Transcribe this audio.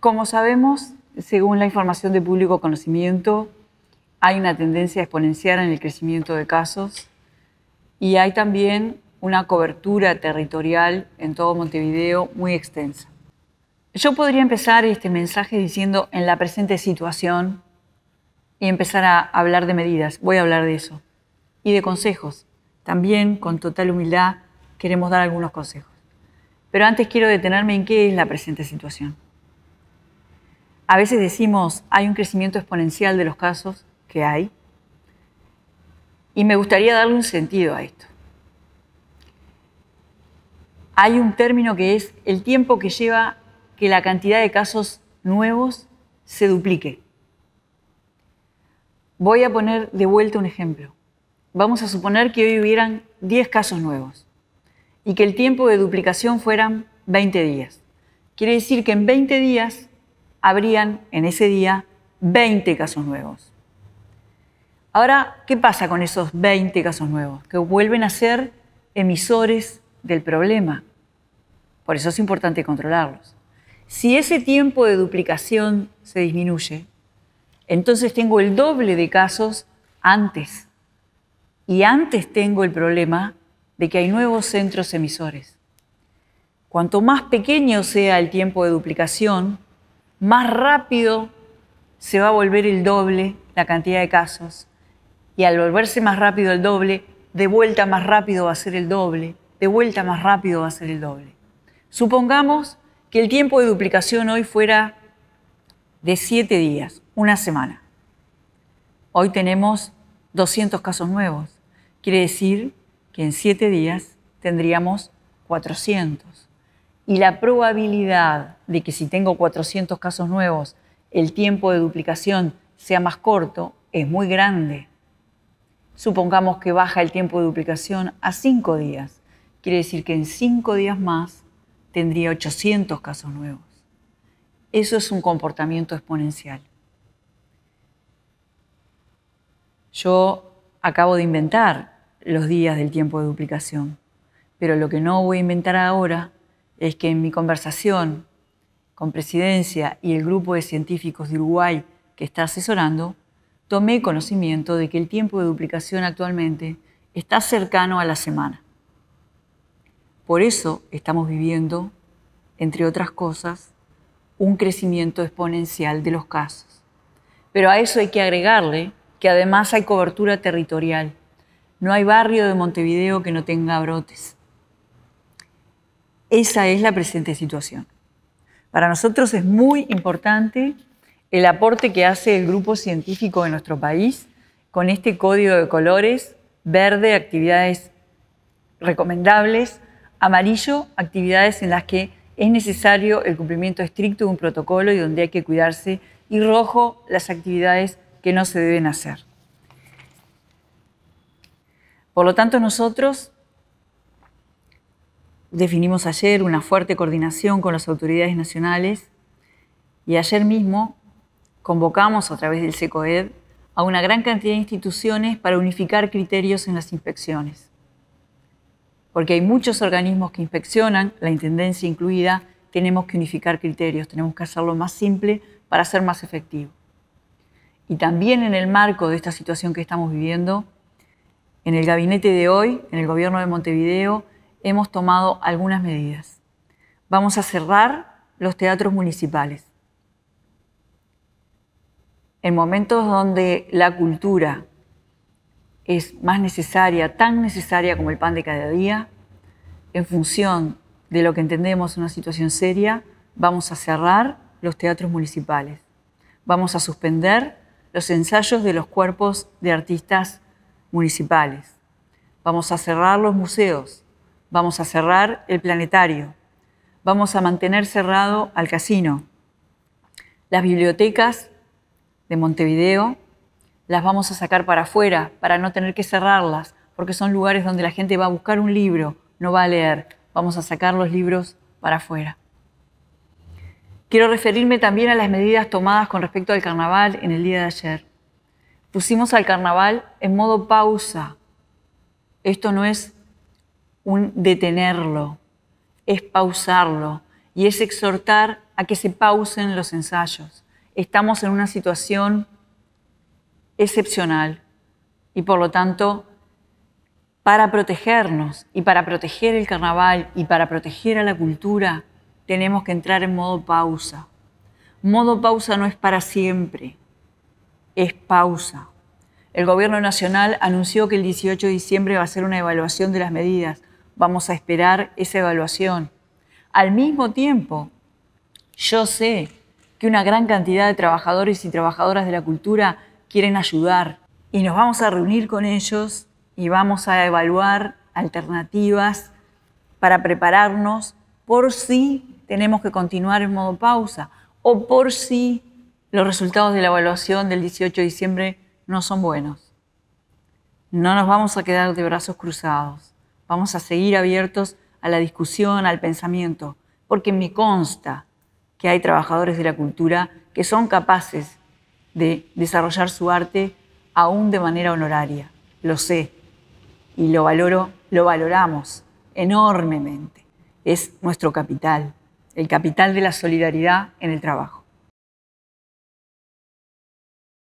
Como sabemos, según la información de público conocimiento, hay una tendencia exponencial en el crecimiento de casos y hay también una cobertura territorial en todo Montevideo muy extensa. Yo podría empezar este mensaje diciendo en la presente situación y empezar a hablar de medidas, voy a hablar de eso, y de consejos. También con total humildad queremos dar algunos consejos. Pero antes quiero detenerme en qué es la presente situación. A veces decimos, hay un crecimiento exponencial de los casos que hay. Y me gustaría darle un sentido a esto. Hay un término que es el tiempo que lleva que la cantidad de casos nuevos se duplique. Voy a poner de vuelta un ejemplo. Vamos a suponer que hoy hubieran 10 casos nuevos y que el tiempo de duplicación fueran 20 días. Quiere decir que en 20 días habrían en ese día 20 casos nuevos. Ahora, ¿qué pasa con esos 20 casos nuevos? Que vuelven a ser emisores del problema. Por eso es importante controlarlos. Si ese tiempo de duplicación se disminuye, entonces tengo el doble de casos antes. Y antes tengo el problema de que hay nuevos centros emisores. Cuanto más pequeño sea el tiempo de duplicación, más rápido se va a volver el doble la cantidad de casos. Y al volverse más rápido el doble, de vuelta más rápido va a ser el doble, de vuelta más rápido va a ser el doble. Supongamos que el tiempo de duplicación hoy fuera de siete días, una semana. Hoy tenemos 200 casos nuevos. Quiere decir que en siete días tendríamos 400 y la probabilidad de que si tengo 400 casos nuevos, el tiempo de duplicación sea más corto es muy grande. Supongamos que baja el tiempo de duplicación a 5 días. Quiere decir que en 5 días más tendría 800 casos nuevos. Eso es un comportamiento exponencial. Yo acabo de inventar los días del tiempo de duplicación, pero lo que no voy a inventar ahora es que en mi conversación con Presidencia y el grupo de científicos de Uruguay que está asesorando, tomé conocimiento de que el tiempo de duplicación actualmente está cercano a la semana. Por eso estamos viviendo, entre otras cosas, un crecimiento exponencial de los casos. Pero a eso hay que agregarle que además hay cobertura territorial. No hay barrio de Montevideo que no tenga brotes. Esa es la presente situación. Para nosotros es muy importante el aporte que hace el grupo científico de nuestro país con este código de colores, verde, actividades recomendables, amarillo, actividades en las que es necesario el cumplimiento estricto de un protocolo y donde hay que cuidarse, y rojo, las actividades que no se deben hacer. Por lo tanto, nosotros definimos ayer una fuerte coordinación con las autoridades nacionales y ayer mismo convocamos a través del SECOED a una gran cantidad de instituciones para unificar criterios en las inspecciones. Porque hay muchos organismos que inspeccionan, la Intendencia incluida, tenemos que unificar criterios, tenemos que hacerlo más simple para ser más efectivo. Y también en el marco de esta situación que estamos viviendo, en el gabinete de hoy, en el gobierno de Montevideo, hemos tomado algunas medidas. Vamos a cerrar los teatros municipales. En momentos donde la cultura es más necesaria, tan necesaria como el pan de cada día, en función de lo que entendemos una situación seria, vamos a cerrar los teatros municipales. Vamos a suspender los ensayos de los cuerpos de artistas municipales. Vamos a cerrar los museos. Vamos a cerrar el planetario. Vamos a mantener cerrado al casino. Las bibliotecas de Montevideo las vamos a sacar para afuera para no tener que cerrarlas, porque son lugares donde la gente va a buscar un libro, no va a leer. Vamos a sacar los libros para afuera. Quiero referirme también a las medidas tomadas con respecto al carnaval en el día de ayer. Pusimos al carnaval en modo pausa. Esto no es un detenerlo, es pausarlo y es exhortar a que se pausen los ensayos. Estamos en una situación excepcional y por lo tanto, para protegernos y para proteger el carnaval y para proteger a la cultura, tenemos que entrar en modo pausa. Modo pausa no es para siempre, es pausa. El Gobierno Nacional anunció que el 18 de diciembre va a ser una evaluación de las medidas vamos a esperar esa evaluación. Al mismo tiempo, yo sé que una gran cantidad de trabajadores y trabajadoras de la cultura quieren ayudar y nos vamos a reunir con ellos y vamos a evaluar alternativas para prepararnos por si tenemos que continuar en modo pausa o por si los resultados de la evaluación del 18 de diciembre no son buenos. No nos vamos a quedar de brazos cruzados vamos a seguir abiertos a la discusión, al pensamiento, porque me consta que hay trabajadores de la cultura que son capaces de desarrollar su arte aún de manera honoraria. Lo sé y lo valoro, lo valoramos enormemente. Es nuestro capital, el capital de la solidaridad en el trabajo.